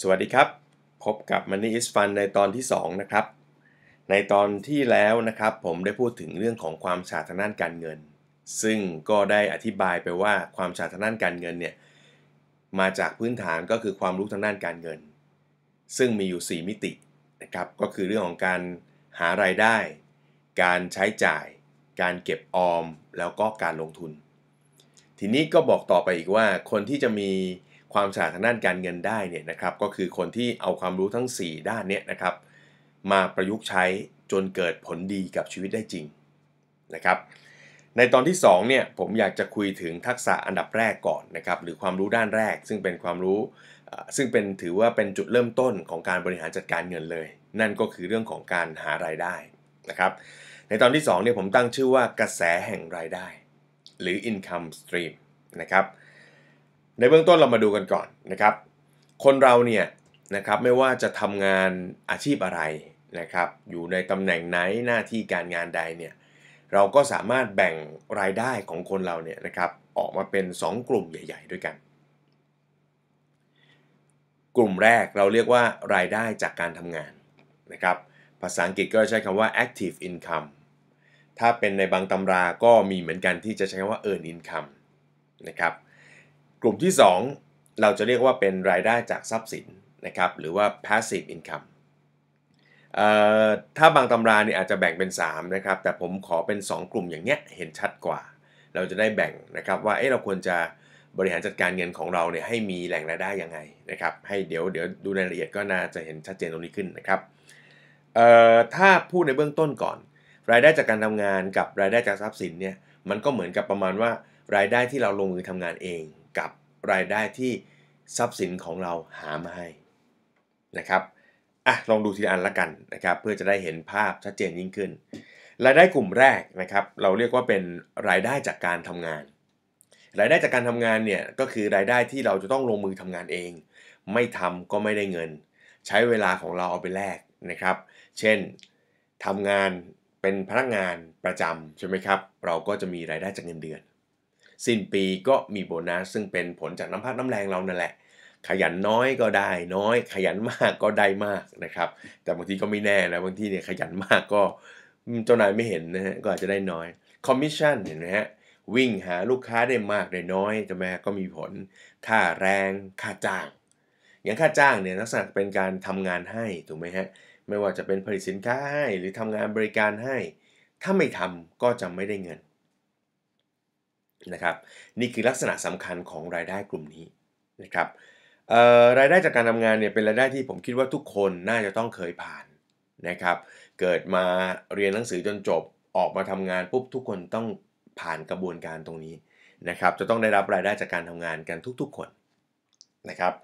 สวัสดีครับ พบกับ Money is Fun ในตอนที่ 2 นะครับ ในตอนที่แล้วนะครับผมได้พูดถึงเรื่องของความฉาตทางด้านการเงิน ซึ่งก็ได้อธิบายไปว่าความฉาตทางด้านการเงินเนี่ยมาจากพื้นฐานก็คือความรู้ทางด้านการเงิน ซึ่งมีอยู่ 4 มิตินะครับก็คือเรื่องของการหารายได้ การใช้จ่าย การเก็บออมแล้วก็การลงทุน ทีนี้ก็บอกต่อไปอีกว่าคนที่จะมีความฉลาดทางด้านการเงินได้เนี่ยนะครับ ก็คือคนที่เอาความรู้ทั้ง 4 ด้านเนี่ยนะครับ มาประยุกต์ใช้จนเกิดผลดีกับชีวิตได้จริงนะครับ ในตอนที่ 2เนี่ยผมอยากจะคุยถึงทักษะอันดับแรกก่อนนะครับ หรือความรู้ด้านแรกซึ่งเป็นความรู้ ซึ่งเป็นถือว่าเป็นจุดเริ่มต้นของการบริหารจัดการเงินเลย นั่นก็คือเรื่องของการหารายได้นะครับ ในตอนที่2เนี่ยผมตั้งชื่อว่ากระแสแห่งรายได้ หรือ income stream นะครับในเบื้องต้นเรามาดูกันก่อนนะครับ คนเราเนี่ยนะครับไม่ว่าจะทำงานอาชีพอะไรนะครับ อยู่ในตำแหน่งไหนหน้าที่การงานใดเนี่ย เราก็สามารถแบ่งรายได้ของคนเราเนี่ยนะครับ ออกมาเป็น 2 กลุ่มใหญ่ๆด้วยกัน กลุ่มแรกเราเรียกว่ารายได้จากการทำงานนะครับ ภาษาอังกฤษก็ใช้คำว่า active income ถ้าเป็นในบางตำราก็มีเหมือนกันที่จะใช้คำว่า earn income นะครับกลุ่มที่ 2 เราจะเรียกว่าเป็นรายได้จากทรัพย์สินนะครับหรือว่า passive income ถ้าบางตำราเนี่ยอาจจะแบ่งเป็น3นะครับแต่ผมขอเป็น 2 กลุ่มอย่างเนี้ยเห็นชัดกว่า เราจะได้แบ่งนะครับว่าเออเราควรจะบริหารจัดการเงินของเราเนี่ยให้มีแหล่งรายได้ยังไงนะครับให้เดี๋ยวเดี๋ยวดูรายละเอียดก็น่าจะเห็นชัดเจนตรงนี้ขึ้นนะครับถ้าพูดในเบื้องต้นก่อน รายได้จากการทำงานกับรายได้จากทรัพย์สินเนี่ยมันก็เหมือนกับประมาณว่ารายได้ที่เราลงมือทำงานเองรายได้ที่ทรัพย์สินของเราหามาให้นะครับ อ่ะ ลองดูทีละอันละกันนะครับ เพื่อจะได้เห็นภาพชัดเจนยิ่งขึ้น รายได้กลุ่มแรกนะครับ เราเรียกว่าเป็นรายได้จากการทำงาน รายได้จากการทำงานเนี่ย ก็คือรายได้ที่เราจะต้องลงมือทำงานเอง ไม่ทำก็ไม่ได้เงิน ใช้เวลาของเราเอาไปแลก นะครับ เช่นทำงานเป็นพนักงานประจำใช่ไหมครับ เราก็จะมีรายได้จากเงินเดือนสิ้นปีก็มีโบนัสซึ่งเป็นผลจากน้ำพักน้ำแรงเรานั่นแหละ ขยันน้อยก็ได้น้อย ขยันมากก็ได้มากนะครับแต่บางทีก็ไม่แน่นะบางทีเนี่ยขยันมากก็เจ้านายไม่เห็นนะฮะก็อาจจะได้น้อยคอมมิชชั่นเห็นไหมฮะวิ่งหาลูกค้าได้มากได้น้อยจะแม่ก็มีผลค่าแรงค่าจ้าง อย่างค่าจ้างเนี่ยลักษณะเป็นการทำงานให้ถูกไหมฮะไม่ว่าจะเป็นผลิตสินค้าให้หรือทำงานบริการให้ ถ้าไม่ทำก็จะไม่ได้เงินนะครับนี่คือลักษณะสำคัญของรายได้กลุ่มนี้นะครับรายได้จากการทำงานเนี่ยเป็นรายได้ที่ผมคิดว่าทุกคนน่าจะต้องเคยผ่านนะครับ เกิดมาเรียนหนังสือจนจบออกมาทำงานปุ๊บทุกคนต้องผ่านกระบวนการตรงนี้นะครับจะต้องได้รับรายได้จากการทำงานกันทุกๆคนนะครับ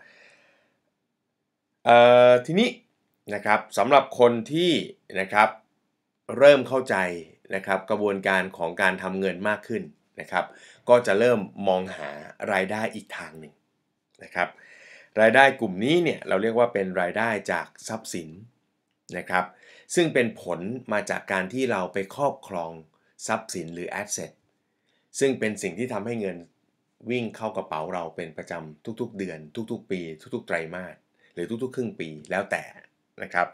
ทีนี้นะครับสำหรับคนที่นะครับเริ่มเข้าใจนะครับกระบวนการของการทำเงินมากขึ้นนะครับ ก็จะเริ่มมองหารายได้อีกทางหนึ่งนะครับ รายได้กลุ่มนี้เนี่ยเราเรียกว่าเป็นรายได้จากทรัพย์สินนะครับ ซึ่งเป็นผลมาจากการที่เราไปครอบครองทรัพย์สินหรือแอสเซทซึ่งเป็นสิ่งที่ทำให้เงินวิ่งเข้ากระเป๋าเราเป็นประจำทุกๆ เดือน ทุกๆ ปี ทุกๆไตรมาสหรือทุกๆ ครึ่งปีแล้วแต่นะครับ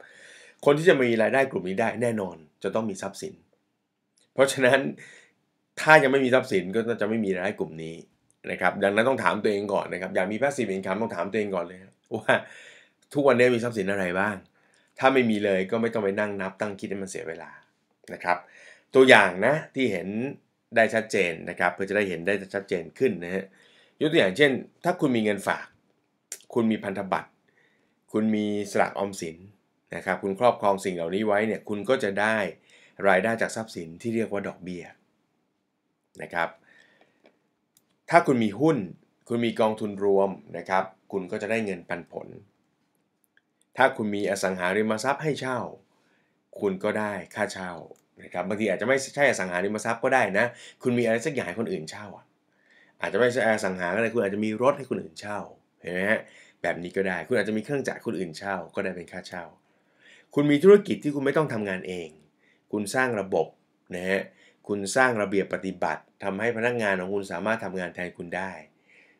คนที่จะมีรายได้กลุ่มนี้ได้แน่นอนจะต้องมีทรัพย์สิน เพราะฉะนั้นถ้ายังไม่มีทรัพย์สินก็จะไม่มีรายได้กลุ่มนี้นะครับดังนั้นต้องถามตัวเองก่อนนะครับอยากมีแพสซีฟอินคัมต้องถามตัวเองก่อนเลยว่า ทุกวันนี้มีทรัพย์สินอะไรบ้างถ้าไม่มีเลยก็ไม่ต้องไปนั่งนับ ตั้งคิดให้มันเสียเวลานะครับ ตัวอย่างนะที่เห็นได้ชัดเจนนะครับเพื่อจะได้เห็นได้ชัดเจนขึ้นนะฮะยกตัวอย่างเช่น ถ้าคุณมีเงินฝาก คุณมีพันธบัตรคุณมีสลากออมสินนะครับคุณครอบครองสิ่งเหล่านี้ไว้เนี่ยคุณก็จะได้รายได้จากทรัพย์สินที่เรียกว่าดอกเบีย้ยนะครับ ถ้าคุณมีหุ้น คุณมีกองทุนรวมนะครับ คุณก็จะได้เงินปันผล ถ้าคุณมีอสังหาริมทรัพย์ให้เช่า คุณก็ได้ค่าเช่านะครับ บางทีอาจจะไม่ใช่อสังหาริมทรัพย์ก็ได้นะ คุณมีอะไรสักอย่างให้คนอื่นเช่าอ่ะ อาจจะไม่ใช่อสังหาอะไรคุณอาจจะมีรถให้คนอื่นเช่า เห็นไหมฮะ แบบนี้ก็ได้ คุณอาจจะมีเครื่องจักรคนอื่นเช่า ก็ได้เป็นค่าเช่า คุณมีธุรกิจที่คุณไม่ต้องทำงานเอง คุณสร้างระบบนะฮะคุณสร้างระเบียบปฏิบัติทำให้พนักงานของคุณสามารถทำงานแทนคุณได้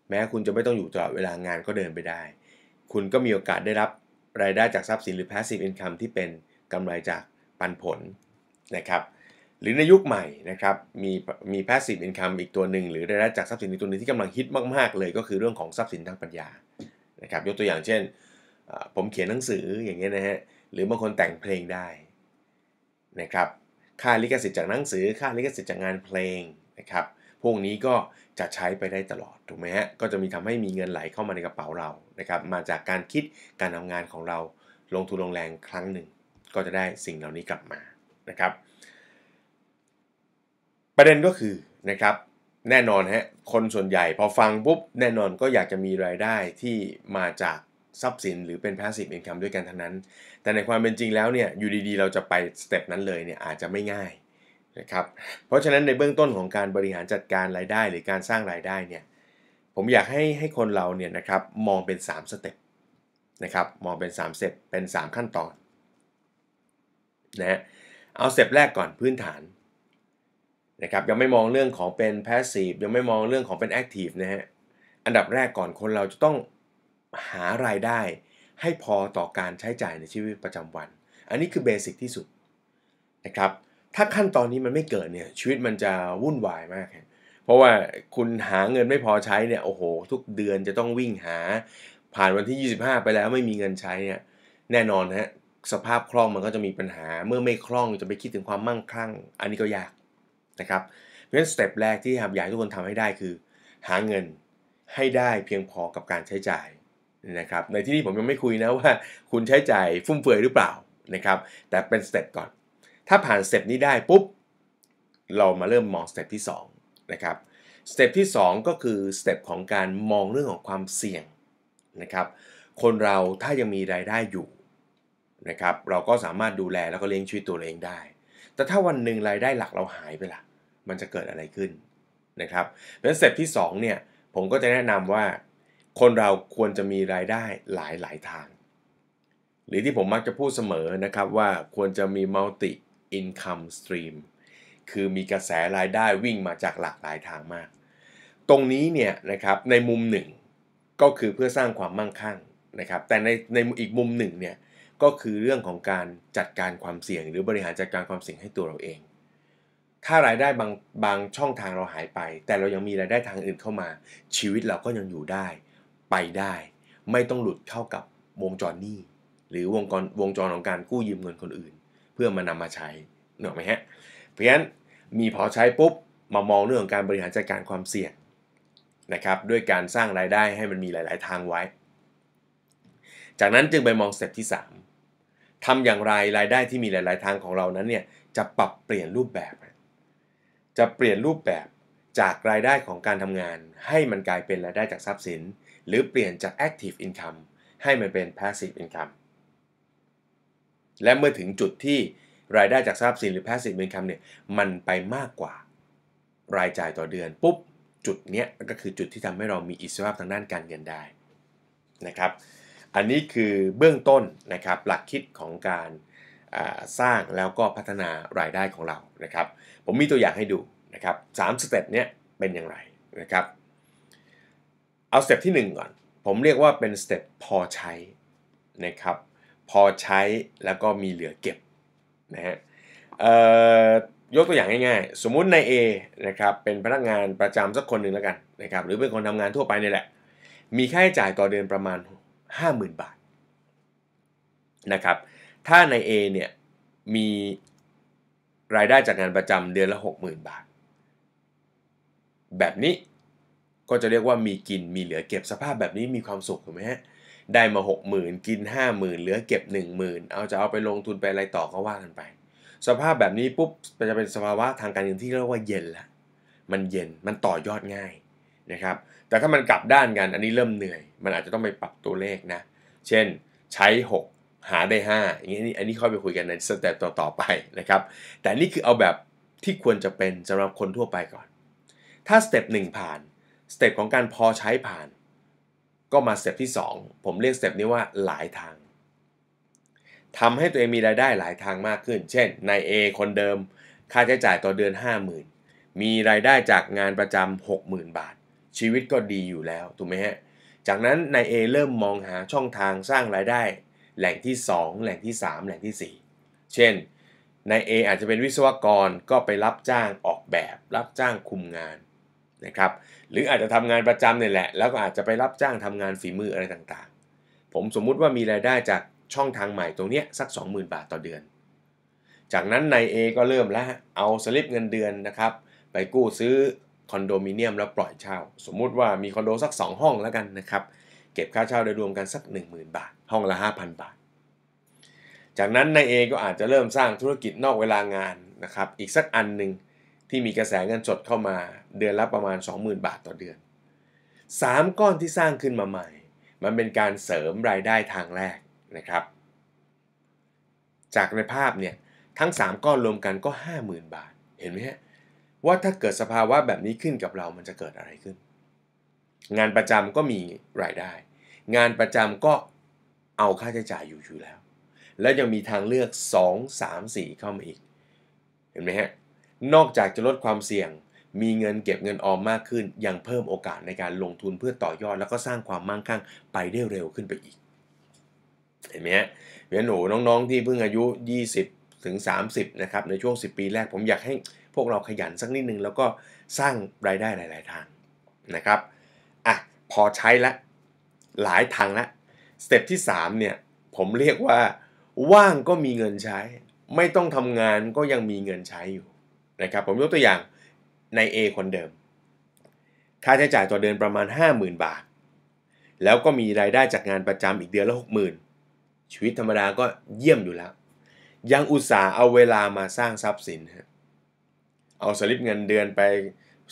แม้คุณจะไม่ต้องอยู่ตลอดเวลางานก็เดินไปได้ คุณก็มีโอกาสได้รับรายได้จากทรัพย์สินหรือ passive income ที่เป็นกำไรจากปันผลนะครับหรือในยุคใหม่นะครับ มีมี passive income อีกตัวหนึ่ง หรือรายได้จากทรัพย์สินอีกตัวนึงที่กำลังฮิตมากๆเลย ก็คือเรื่องของทรัพย์สินทางปัญญานะครับ ยกตัวอย่างเช่นผมเขียนหนังสืออย่างเงี้ยนะฮะหรือบางคนแต่งเพลงได้นะครับค่าลิขสิทธิ์จากหนังสือ ค่าลิขสิทธิ์จากงานเพลงนะครับ พวกนี้ก็จะใช้ไปได้ตลอด ถูกไหมฮะ ก็จะมีทำให้มีเงินไหลเข้ามาในกระเป๋าเรา นะครับ มาจากการคิดการทำงานของเราลงทุนลงแรงครั้งหนึ่ง ก็จะได้สิ่งเหล่านี้กลับมา นะครับ ประเด็นก็คือ นะครับ แน่นอนฮะ คนส่วนใหญ่พอฟังปุ๊บ แน่นอนก็อยากจะมีรายได้ที่มาจากทรัพย์สินหรือเป็น passive income ด้วยกันทั้งนั้น แต่ในความเป็นจริงแล้วเนี่ย อยู่ดี ๆ เราจะไปสเต็ปนั้นเลยเนี่ย อาจจะไม่ง่ายนะครับ เพราะฉะนั้นในเบื้องต้นของการบริหารจัดการรายได้หรือการสร้างรายได้เนี่ย ผมอยากให้ให้คนเราเนี่ยนะครับมองเป็น3สเต็ปนะครับมองเป็น3สเต็ปเป็น 3 ขั้นตอนนะเอาสเต็ปแรกก่อนพื้นฐานนะครับยังไม่มองเรื่องของเป็น passive ยังไม่มองเรื่องของเป็น active นะฮะ อันดับแรกก่อนคนเราจะต้องหารายได้ให้พอต่อการใช้จ่ายในชีวิตประจำวัน อันนี้คือเบสิกที่สุดนะครับ ถ้าขั้นตอนนี้มันไม่เกิดเนี่ยชีวิตมันจะวุ่นวายมาก เพราะว่าคุณหาเงินไม่พอใช้เนี่ยโอ้โห ทุกเดือนจะต้องวิ่งหา ผ่านวันที่ 25 ไปแล้วไม่มีเงินใช้เนี่ยแน่นอนฮะ สภาพคล่องมันก็จะมีปัญหา เมื่อไม่คล่องจะไปคิดถึงความมั่งคั่ง อันนี้ก็ยากนะครับ เพราะฉะนั้นสเต็ปแรกที่อยากทุกคนทำให้ได้คือหาเงินให้ได้เพียงพอกับการใช้จ่ายนะครับในที่นี้ผมยังไม่คุยนะว่าคุณใช้จ่ายฟุ่มเฟือยหรือเปล่านะครับแต่เป็นสเต็ปก่อน ถ้าผ่านสเต็ปนี้ได้ปุ๊บ เรามาเริ่มมองสเต็ปที่2นะครับสเต็ปที่ 2 ก็คือสเต็ปของการมองเรื่องของความเสี่ยงนะครับ คนเราถ้ายังมีรายได้อยู่นะครับเราก็สามารถดูแลแล้วก็เลี้ยงชีวิตตัวเองได้ แต่ถ้าวันหนึ่งรายได้หลักเราหายไปละมันจะเกิดอะไรขึ้นนะครับเป็นสเต็ปที่2เนี่ยผมก็จะแนะนำว่าคนเราควรจะมีรายได้หลายหลายทาง หรือที่ผมมักจะพูดเสมอนะครับว่าควรจะมี multi income stream คือมีกระแสรายได้วิ่งมาจากหลากหลายทางมาก ตรงนี้เนี่ยนะครับในมุมหนึ่งก็คือเพื่อสร้างความมั่งคั่งนะครับแต่ในในอีกมุมหนึ่งเนี่ยก็คือเรื่องของการจัดการความเสี่ยงหรือบริหารจัดการความเสี่ยงให้ตัวเราเอง ถ้ารายได้บางบางช่องทางเราหายไป แต่เรายังมีรายได้ทางอื่นเข้ามา ชีวิตเราก็ยังอยู่ได้ไปได้ไม่ต้องหลุดเข้ากับวงจรหนี้ หรือวงจรวงจรของการกู้ยืมเงินคนอื่น เพื่อมานำมาใช้เหนอไหมฮะเพราะฉะนั้นมีพอใช้ปุ๊บมามองเรื่องของการบริหารจัดการความเสี่ยงนะครับด้วยการสร้างรายได้ให้มันมีหลาย ๆทางไว้ จากนั้นจึงไปมองสเต็ปที่ 3 ทำอย่างไรรายได้ที่มีหลาย ๆทางของเรานั้นเนี่ยจะปรับเปลี่ยนรูปแบบ จะเปลี่ยนรูปแบบจากรายได้ของการทำงานให้มันกลายเป็นรายได้จากทรัพย์สินหรือเปลี่ยนจาก active income ให้มันเป็น passive income และเมื่อถึงจุดที่รายได้จากทรัพย์สินหรือ passive income เนี่ยมันไปมากกว่ารายจ่ายต่อเดือนปุ๊บ จุดเนี้ยก็คือจุดที่ทำให้เรามีอิสระทางด้านการเงินได้นะครับ อันนี้คือเบื้องต้นนะครับหลักคิดของการสร้างแล้วก็พัฒนารายได้ของเรานะครับผมมีตัวอย่างให้ดูนะครับสามสเต็ปเนี้ยเป็นอย่างไรนะครับเอาสเต็ปที่1ก่อน ผมเรียกว่าเป็นสเต็ปพอใช้นะครับ พอใช้แล้วก็มีเหลือเก็บนะฮะยกตัวอย่างง่ายๆ สมมุติใน A นะครับ เป็นพนักงานประจำสักคนหนึ่งแล้วกันนะครับ หรือเป็นคนทำงานทั่วไปนี่แหละ มีค่าใช้จ่ายต่อเดือนประมาณ 50,000 บาทนะครับ ถ้าใน A เนี่ย มีรายได้จากงานประจำเดือนละ60,000 บาท แบบนี้ก็จะเรียกว่ามีกินมีเหลือเก็บสภาพแบบนี้มีความสุขถูกไหมฮะได้มา 6 0,000 กิน 50,000 เหลือเก็บ 10,000เอาจะเอาไปลงทุนไปอะไรต่อก็ว่ากันไป สภาพแบบนี้ปุ๊บจะเป็นสภาวะทางการเงินที่เรียกว่าเย็นละมันเย็นมันต่อยอดง่ายนะครับแต่ถ้ามันกลับด้านกัน อันนี้เริ่มเหนื่อย มันอาจจะต้องไปปรับตัวเลขนะ เช่นใช้ 6 หาได้ 5 อย่างนี้อันนี้ค่อยไปคุยกันในสเต็ปต่อๆไปนะครับ แต่นี่คือเอาแบบที่ควรจะเป็นสำหรับคนทั่วไปก่อน ถ้าสเต็ปงผ่านสเต็ปของการพอใช้ผ่าน ก็มาสเต็ปที่ 2 ผมเรียกสเต็ปนี้ว่าหลายทางทำให้ตัวเองมีรายได้หลายทางมากขึ้น เช่นนาย A คนเดิมค่าใช้จ่ายต่อเดือน50,000 มีรายได้จากงานประจำ60,000 บาท ชีวิตก็ดีอยู่แล้วถูกไหมฮะจากนั้นนาย A เริ่มมองหาช่องทางสร้างรายได้แหล่งที่ 2 แหล่งที่ 3 แหล่งที่ 4 เช่นนาย A อาจจะเป็นวิศวกรก็ไปรับจ้างออกแบบ รับจ้างคุมงานนะครับหรืออาจจะทำงานประจำเนี่ยแหละแล้วก็อาจจะไปรับจ้างทำงานฝีมืออะไรต่างๆผมสมมุติว่ามีรายได้จากช่องทางใหม่ตรงเนี้ยสัก20,000บาทต่อเดือน จากนั้นนาย A ก็เริ่มแล้วเอาสลิปเงินเดือนนะครับไปกู้ซื้อคอนโดมิเนียมแล้วปล่อยเช่าสมมุติว่ามีคอนโดสัก2 ห้องแล้วกันนะครับเก็บค่าเช่าโดยรวมกันสัก 10,000 บาท ห้องละ5,000 บาท จากนั้นนายเอก็อาจจะเริ่มสร้างธุรกิจนอกเวลางานนะครับอีกสักอันหนึ่งที่มีกระแสเงินสดเข้ามาเดือนละประมาณ 20,000 บาทต่อเดือน 3 ก้อนที่สร้างขึ้นมาใหม่ มันเป็นการเสริมรายได้ทางแรกนะครับ จากในภาพเนี่ย ทั้ง 3 ก้อนรวมกันก็ 50,000 บาท เห็นไหมฮะ ว่าถ้าเกิดสภาวะแบบนี้ขึ้นกับเรา มันจะเกิดอะไรขึ้น งานประจำก็มีรายได้ งานประจำก็เอาค่าใช้จ่ายอยู่อยู่แล้ว แล้วยังมีทางเลือก 2 3 4 เข้ามาอีก เห็นไหมฮะ นอกจากจะลดความเสี่ยงมีเงินเก็บเงินออมมากขึ้น ยังเพิ่มโอกาสในการลงทุนเพื่อต่อยอด แล้วก็สร้างความมั่งคั่งไปได้เร็วขึ้นไปอีก เห็นไหมฮะเพราะหนูน้องๆ ที่เพิ่งอายุ 20 ถึง 30 นะครับ ในช่วง 10 ปีแรกผมอยากให้พวกเราขยันสักนิดนึงแล้วก็สร้างรายได้หลาย ๆทางนะครับอ่ะพอใช้ละหลายทางละสเต็ปที่ 3 เนี่ย ผมเรียกว่า ว่างก็มีเงินใช้ ไม่ต้องทำงานก็ยังมีเงินใช้อยู่นะครับผมยกตัวอย่างใน A คนเดิม ค่าใช้จ่ายต่อเดือนประมาณ 50,000 บาท แล้วก็มีรายได้จากงานประจำอีกเดือนละ 60,000 ชีวิตธรรมดาก็เยี่ยมอยู่แล้ว ยังอุตส่าห์เอาเวลามาสร้างทรัพย์สิน เอาสลิปเงินเดือนไป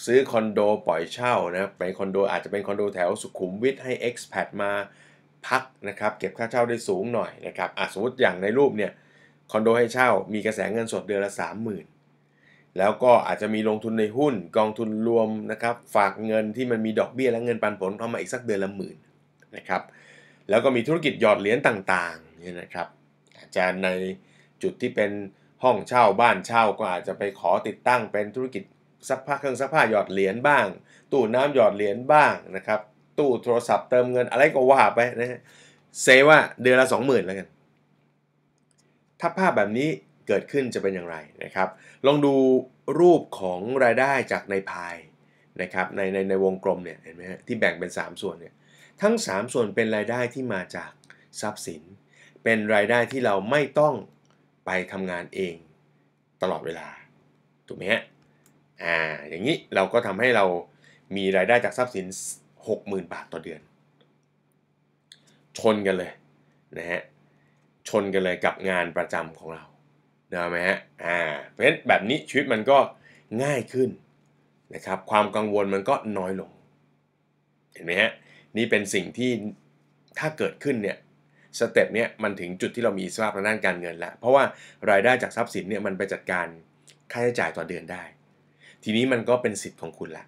ซื้อคอนโดปล่อยเช่านะเป็นคอนโดอาจจะเป็นคอนโดแถวสุขุมวิทให้ expat มาพักนะครับเก็บค่าเช่าได้สูงหน่อยนะครับสมมติอย่างในรูปเนี่ยคอนโดให้เช่ามีกระแสเงินสดเดือนละ 30,000แล้วก็อาจจะมีลงทุนในหุ้นกองทุนรวมนะครับฝากเงินที่มันมีดอกเบี้ยและเงินปันผลเข้ามาอีกสักเดือนละหมื่นนะครับ แล้วก็มีธุรกิจหยอดเหรียญต่างๆเนี่ยนะครับ อาจจะในจุดที่เป็นห้องเช่าบ้านเช่าก็อาจจะไปขอติดตั้งเป็นธุรกิจซักผ้าเครื่องซักผ้าหยอดเหรียญบ้าง ตู้น้ำหยอดเหรียญบ้างนะครับตู้โทรศัพท์เติมเงินอะไรก็ว่าไปนะฮะเซว่าเดือนละสองหมื่นแล้วกันถ้าภาพแบบนี้เกิดขึ้นจะเป็นอย่างไรนะครับลองดูรูปของรายได้จากในพายนะครับในในในวงกลมเนี่ยเห็นไหมฮะที่แบ่งเป็น 3 ส่วนเนี่ยทั้ง 3 ส่วนเป็นรายได้ที่มาจากทรัพย์สิน เป็นรายได้ที่เราไม่ต้องไปทำงานเองตลอดเวลาถูกไหมฮะอ่าอย่างนี้เราก็ทำให้เรามีรายได้จากทรัพย์สิน60,000 บาทต่อเดือน ชนกันเลยนะฮะชนกันเลยกับงานประจำของเรานะไหมฮะ อ่าเพราะฉะนั้นแบบนี้ชีวิตมันก็ง่ายขึ้น นะครับ ความกังวลมันก็น้อยลง เห็นไหมฮะ นี่เป็นสิ่งที่ถ้าเกิดขึ้นเนี่ยสเต็ปเนี่ยมันถึงจุดที่เรามีสภาพทางด้านการเงินแล้ว เพราะว่ารายได้จากทรัพย์สินเนี่ยมันไปจัดการค่าใช้จ่ายต่อเดือนได้ ทีนี้มันก็เป็นสิทธิ์ของคุณละ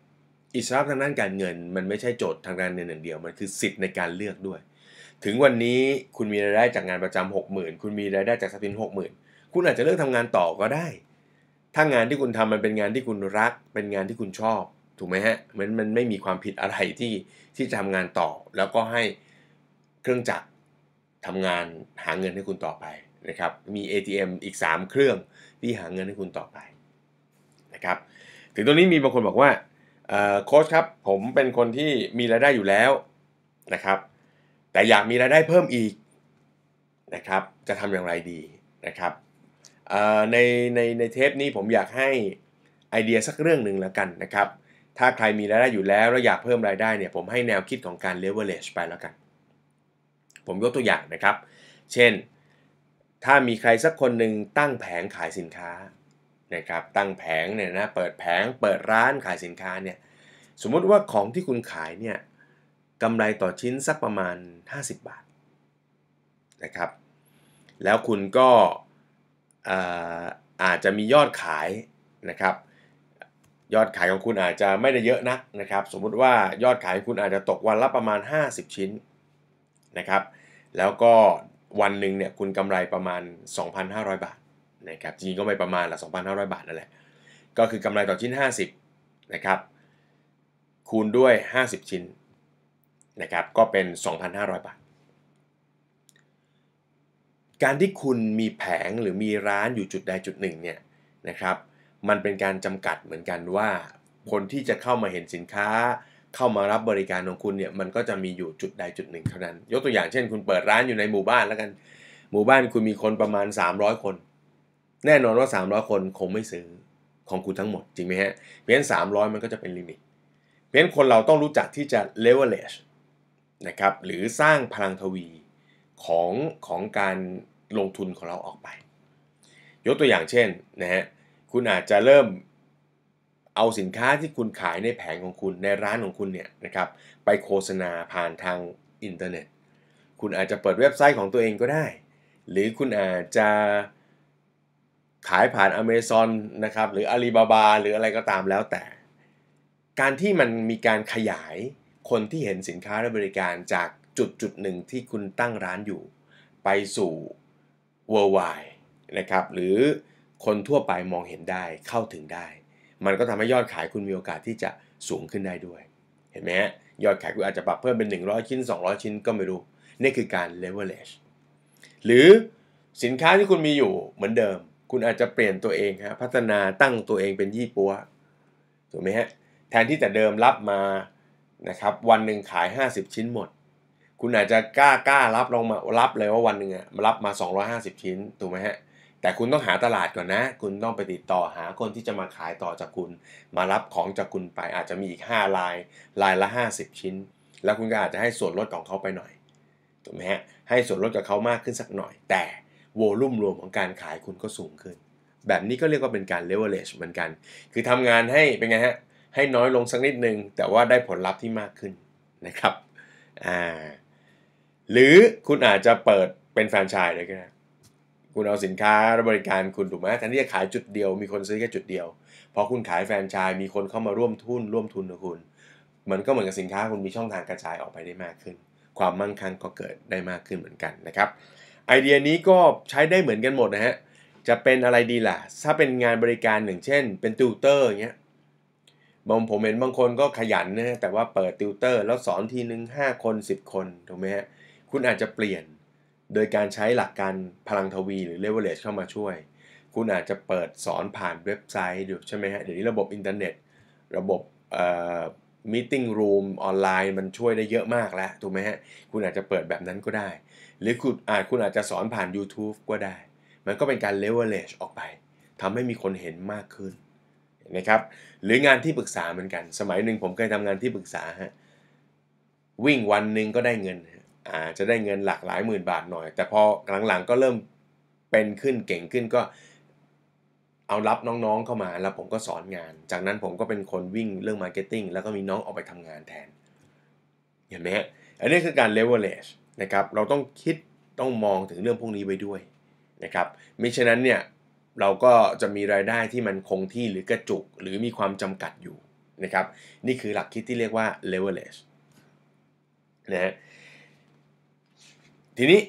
อิสระทางด้านการเงิน มันไม่ใช่โจทย์ทางการเงินอย่างเดียว มันคือสิทธิ์ในการเลือกด้วย ถึงวันนี้คุณมีรายได้จากงานประจำ 60,000 คุณมีรายได้จากทรัพย์สิน 60,000คุณอาจจะเลอกทำงานต่อก็ได้ ถ้างานที่คุณทำมันเป็นงานที่คุณรัก เป็นงานที่คุณชอบ ถูกไหมฮะมันมันไม่มีความผิดอะไรที่ที่จะทำงานต่อ แล้วก็ให้เครื่องจักรทำงานหาเงินให้คุณต่อไปนะครับ มี ATM อีก 3 เครื่องที่หาเงินให้คุณต่อไปนะครับ ถึงตรงนี้มีบางคนบอกว่าโค้ชครับผมเป็นคนที่มีรายได้อยู่แล้วนะครับ แต่อยากมีรายได้เพิ่มอีกนะครับ จะทำอย่างไรดีนะครับในในในเทปนี้ผมอยากให้ไอเดียสักเรื่องหนึ่งละกันนะครับถ้าใครมีรายได้อยู่แล้ว แล้วอยากเพิ่มรายได้เนี่ยผมให้แนวคิดของการเลเวอเรจไปแล้ว กัน ผมยกตัวอย่างนะครับ เช่น ถ้ามีใครสักคนหนึ่งตั้งแผงขายสินค้านะครับตั้งแผงเนี่ยนะ เปิดแผงเปิดร้านขายสินค้าเนี่ยสมมติว่าของที่คุณขายเนี่ยกำไรต่อชิ้นสักประมาณ 50 บาทนะครับแล้วคุณก็อาจจะมียอดขายนะครับยอดขายของคุณอาจจะไม่ได้เยอะนักนะครับสมมุติว่ายอดขายคุณอาจจะตกวันละประมาณ 50 ชิ้นนะครับแล้วก็วันหนึ่งเนี่ยคุณกำไรประมาณ 2,500 บาทนะครับจริงก็ไม่ประมาณละ 2,500 บาทนั่นแหละก็คือกำไรต่อชิ้น 50นะครับคูณด้วย 50 ชิ้นนะครับก็เป็น 2,500 บาทการที่คุณมีแผงหรือมีร้านอยู่จุดใดจุดหนึ่งเนี่ยนะครับ มันเป็นการจำกัดเหมือนกันว่า คนที่จะเข้ามาเห็นสินค้า เข้ามารับบริการของคุณเนี่ยมันก็จะมีอยู่จุดใดจุดหนึ่งเท่านั้น ยกตัวอย่างเช่น คุณเปิดร้านอยู่ในหมู่บ้านแล้วกันหมู่บ้านคุณมีคนประมาณ300 คน แน่นอนว่า 300 คนคงไม่ซื้อของคุณทั้งหมดจริงไหมฮะเพราะฉะนั้น300 มันก็จะเป็นลิมิต เพราะฉะนั้นคนเราต้องรู้จักที่จะ leverage นะครับหรือสร้างพลังทวีของของการลงทุนของเราออกไป ยกตัวอย่างเช่น นะฮะ คุณอาจจะเริ่มเอาสินค้าที่คุณขายในแผงของคุณในร้านของคุณเนี่ยนะครับ ไปโฆษณาผ่านทางอินเทอร์เน็ต คุณอาจจะเปิดเว็บไซต์ของตัวเองก็ได้ หรือคุณอาจจะขายผ่าน a เม z o n นะครับ หรือ Alibaba หรืออะไรก็ตามแล้วแต่ การที่มันมีการขยาย คนที่เห็นสินค้าและบริการจากจุดจุดหนึ่งที่คุณตั้งร้านอยู่ไปสู่ worldwide นะครับหรือคนทั่วไปมองเห็นได้เข้าถึงได้ มันก็ทำให้ยอดขายคุณมีโอกาสที่จะสูงขึ้นได้ด้วยเห็นไหมฮะยอดขายคุณอาจจะปรับเพิ่มเป็น 100 ชิ้น 200 ชิ้นก็ไม่รู้นี่คือการ leverage หรือสินค้าที่คุณมีอยู่เหมือนเดิมคุณอาจจะเปลี่ยนตัวเองฮะพัฒนาตั้งตัวเองเป็นยี่ปัวถูกไหมฮะแทนที่แต่เดิมรับมานะครับวันหนึ่งขาย 50 ชิ้นหมดคุณอาจจะกล้ากล้ารับลงมารับเลยว่าวันหนึ่งอะรับมา 250 ชิ้นถูกไหมฮะแต่คุณต้องหาตลาดก่อนนะ คุณต้องไปติดต่อหาคนที่จะมาขายต่อจากคุณ มารับของจากคุณไปอาจจะมีอีก5ลายลายละ 50 ชิ้น แล้วคุณก็อาจจะให้ส่วนลดของเขาไปหน่อยถูกไหมฮะให้ส่วนลดกับเขามากขึ้นสักหน่อย แต่โวลุ่มรวมของการขายคุณก็สูงขึ้นแบบนี้ก็เรียกว่าเป็นการเลเวอเรจเหมือนกันคือทำงานให้เป็นไงฮะให้น้อยลงสักนิดนึงแต่ว่าได้ผลลัพธ์ที่มากขึ้นนะครับอ่าหรือคุณอาจจะเปิดเป็นแฟรนไชส์เลยก็ได้คุณเอาสินค้าและบริการคุณ ถูกไหมแทนที่จะขายจุดเดียวมีคนซื้อแค่จุดเดียวพอคุณขายแฟรนไชส์มีคนเข้ามาร่วมทุน ร่วมทุนกับคุณ มันก็เหมือนกับสินค้าคุณมีช่องทางกระจายออกไปได้มากขึ้น ความมั่งคั่งก็เกิดได้มากขึ้นเหมือนกันนะครับ ไอเดียนี้ก็ใช้ได้เหมือนกันหมดนะฮะจะเป็นอะไรดีล่ะ ถ้าเป็นงานบริการหนึ่งเช่น เป็นติวเตอร์เงี้ยบางผมเห็นบางคนก็ขยันนะแต่ว่าเปิดติวเตอร์ แล้วสอนทีหนึ่ง5คน 10 คนถูกไหมฮะคุณอาจจะเปลี่ยนโดยการใช้หลักการพลังทวีหรือเลเวลเลชเข้ามาช่วย คุณอาจจะเปิดสอนผ่านเว็บไซต์ดูใช่ไหมฮะ เดี๋ยวนี้ระบบอินเทอร์เน็ต ระบบมิทติ e งรูมออนไลน์มันช่วยได้เยอะมากแล้วถูกไหมฮะ คุณอาจจะเปิดแบบนั้นก็ได้ หรือคุณอาจคุณอาจจะสอนผ่าน YouTube ก็ได้ มันก็เป็นการเลเวลเลชออกไปทำให้มีคนเห็นมากขึ้นนะครับหรืองานที่ปรึกษาเหมือนกัน สมัยหนึ่งผมเคยทำงานที่ปรึกษาฮะวิ่งวันหนึ่งก็ได้เงินอาจะได้เงินหลักหลายหมื่นบาทหน่อย แต่พอหลังๆก็เริ่มเป็นขึ้นเก่งขึ้นก็เอารับน้องๆเข้ามาแล้วผมก็สอนงาน จากนั้นผมก็เป็นคนวิ่งเรื่องมาร์เก็ตติ้งแล้วก็มีน้องออกไปทำงานแทนเห็นไหมฮะอันนี้คือการเลเวอเรจนะครับ เราต้องคิดต้องมองถึงเรื่องพวกนี้ไปด้วยนะครับ มิฉะนั้นเนี่ยเราก็จะมีรายได้ที่มันคงที่หรือกระจุกหรือมีความจำกัดอยู่นะครับ นี่คือหลักคิดที่เรียกว่า leverage นะฮะทีนี้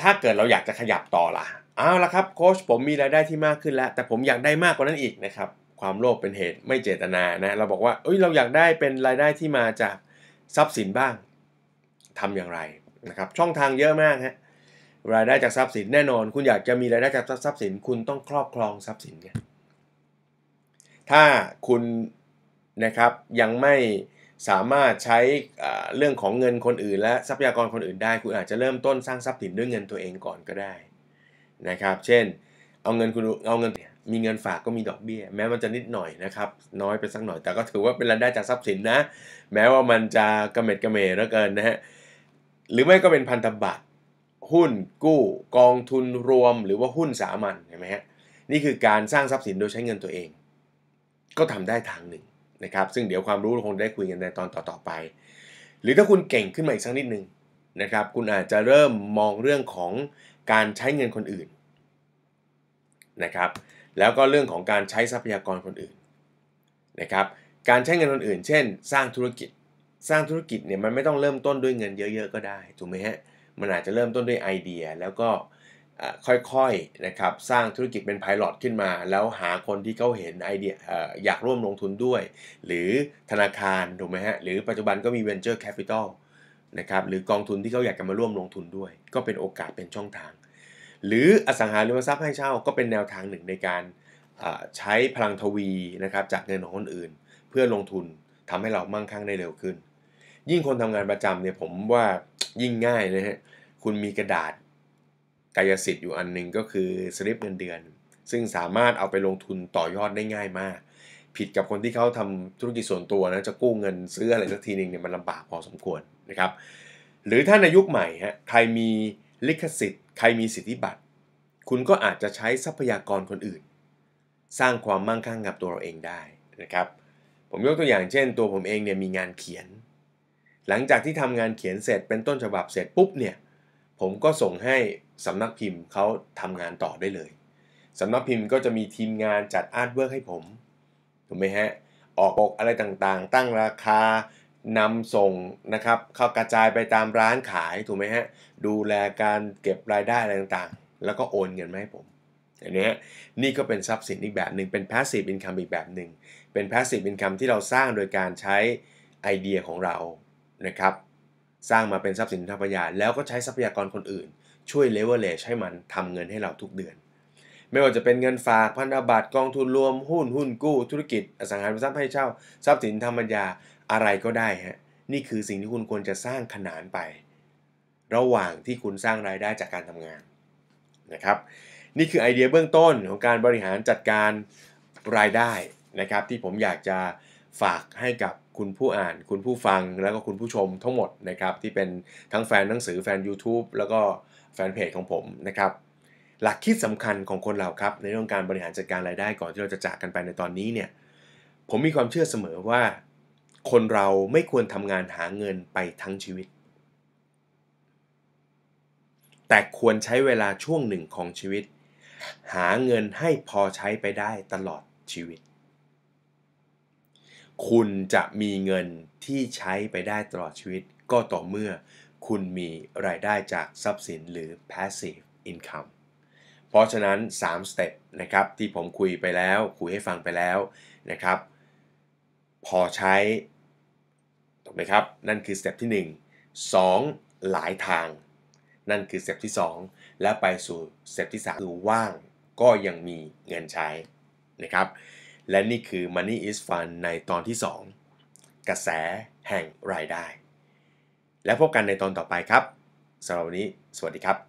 ถ้าเกิดเราอยากจะขยับต่อล่ะเอาละครับโค้ชผมมีรายได้ที่มากขึ้นแล้ว แต่ผมอยากได้มากกว่านั้นอีกนะครับ ความโลภเป็นเหตุไม่เจตนานะ เราบอกว่าเอ้ยเราอยากได้เป็นรายได้ที่มาจากทรัพย์สินบ้าง ทำอย่างไรนะครับ ช่องทางเยอะมากฮะรายได้จากทรัพย์สินแน่นอน คุณอยากจะมีรายได้จากทรัพย์สินคุณต้องครอบครองทรัพย์สินไงถ้าคุณนะครับยังไม่สามารถใช้เรื่องของเงินคนอื่นและทรัพยากรคนอื่นได้คุณอาจจะเริ่มต้นสร้างทรัพย์สินด้วยเงินตัวเองก่อนก็ได้นะครับ เช่น เอาเงินคุณเอาเงินมีเงินฝากก็มีดอกเบี้ย แม้มันจะนิดหน่อยนะครับ น้อยไปสักหน่อยแต่ก็ถือว่าเป็นรายได้จากทรัพย์สินนะแม้ว่ามันจะกระเม็ดกระเมรแล้วเกินนะฮะหรือไม่ก็เป็นพันธบัตรหุ้น กู้ กองทุนรวม หรือว่าหุ้นสามัญเห็นไหมฮะนี่คือการสร้างทรัพย์สินโดยใช้เงินตัวเอง ก็ทำได้ทางหนึ่งนะครับซึ่งเดี๋ยวความรู้เราคงได้คุยกันในตอนต่อๆไป หรือถ้าคุณเก่งขึ้นมาอีกสักนิดนึงนะครับคุณอาจจะเริ่มมองเรื่องของการใช้เงินคนอื่นนะครับแล้วก็เรื่องของการใช้ทรัพยากรคนอื่นนะครับการใช้เงินคนอื่นเช่น สร้างธุรกิจสร้างธุรกิจเนี่ยมันไม่ต้องเริ่มต้นด้วยเงินเยอะๆก็ได้ถูกไหมฮะมันอาจจะเริ่มต้นด้วยไอเดียแล้วก็ค่อยๆ นะครับสร้างธุรกิจเป็นไพลอตขึ้นมา แล้วหาคนที่เขาเห็นไอเดียอยากร่วมลงทุนด้วย หรือธนาคารถูกไหมฮะหรือปัจจุบันก็มี Venture Capital นะครับหรือกองทุนที่เขาอยากจะมาร่วมลงทุนด้วย ก็เป็นโอกาสเป็นช่องทาง หรืออสังหาริมทรัพย์ให้เช่าก็เป็นแนวทางหนึ่งในการใช้พลังทวีนะครับจากเงินของคนอื่น เพื่อลงทุนทำให้เรามั่งคั่งได้เร็วขึ้น ยิ่งคนทำงานประจำเนี่ยผมว่ายิ่งง่ายเลยฮะคุณมีกระดาษกายสิทธิ์อยู่อันหนึ่งก็คือสลิปเงินเดือน ซึ่งสามารถเอาไปลงทุนต่อยอดได้ง่ายมาก ผิดกับคนที่เขาทำธุรกิจส่วนตัวนะจะกู้เงินซื้ออะไรสักทีหนึ่งเนี่ยมันลำบากพอสมควรนะครับหรือถ้าในยุคใหม่ฮะใครมีลิขสิทธิ์ ใครมีสิทธิบัตร คุณก็อาจจะใช้ทรัพยากรคนอื่น สร้างความมั่งคั่งกับตัวเราเองได้นะครับผมยกตัวอย่างเช่น ตัวผมเองเนี่ยมีงานเขียน หลังจากที่ทำงานเขียนเสร็จเป็นต้นฉบับเสร็จปุ๊บเนี่ยผมก็ส่งให้ สำนักพิมพ์เขาทำงานต่อได้เลย สำนักพิมพ์ก็จะมีทีมงานจัดอาร์ตเวิร์กให้ผม ถูกไหมฮะ ออกปกอะไรต่างๆ ตั้งราคานำส่งนะครับ เข้ากระจายไปตามร้านขาย ถูกไหมฮะ ดูแลการเก็บรายได้อะไรต่างๆ แล้วก็โอนเงินมาให้ผมอันนี้นี่ก็เป็นทรัพย์สินอีกแบบหนึ่งเป็น passive income อีกแบบหนึ่ง เป็น passive income ที่เราสร้างโดยการใช้ไอเดียของเรานะครับสร้างมาเป็นทรัพย์สินทางปัญญาแล้วก็ใช้ทรัพยากรคนอื่น ช่วยเลเวอเรจให้มันทำเงินให้เราทุกเดือน ไม่ว่าจะเป็นเงินฝากพันธบัตรกองทุนรวมหุ้นหุ้นกู้ธุรกิจอสังหาริมทรัพย์ให้เช่าทรัพย์สินทางปัญญาอะไรก็ได้ฮะนี่คือสิ่งที่คุณควรจะสร้างขนานไป ระหว่างที่คุณสร้างรายได้จากการทำงานนะครับ นี่คือไอเดียเบื้องต้นของการบริหารจัดการรายได้นะครับ ที่ผมอยากจะฝากให้กับคุณผู้อ่าน คุณผู้ฟังแล้วก็คุณผู้ชมทั้งหมดนะครับ ที่เป็นทั้งแฟนหนังสือแฟน YouTube แล้วก็แฟนเพจของผมนะครับ หลักคิดสำคัญของคนเราครับในเรื่องการบริหารจัดการรายได้ก่อนที่เราจะจากกันไปในตอนนี้เนี่ยผมมีความเชื่อเสมอว่า คนเราไม่ควรทำงานหาเงินไปทั้งชีวิต แต่ควรใช้เวลาช่วงหนึ่งของชีวิต หาเงินให้พอใช้ไปได้ตลอดชีวิตคุณจะมีเงินที่ใช้ไปได้ตลอดชีวิตก็ต่อเมื่อคุณมีรายได้จากทรัพย์สินหรือ passive income เพราะฉะนั้น3สเต็ปนะครับที่ผมคุยไปแล้ว คุยให้ฟังไปแล้วนะครับ พอใช้ถูกไหมครับนั่นคือสเต็ปที่ 1 2หลายทาง นั่นคือสเต็ปที่ 2 และไปสู่สเต็ปที่ 3 คือว่าง ก็ยังมีเงินใช้นะครับและนี่คือ Money is Fun ในตอนที่ 2 กระแสแห่งรายได้ และพบกันในตอนต่อไปครับ สำหรับวันนี้สวัสดีครับ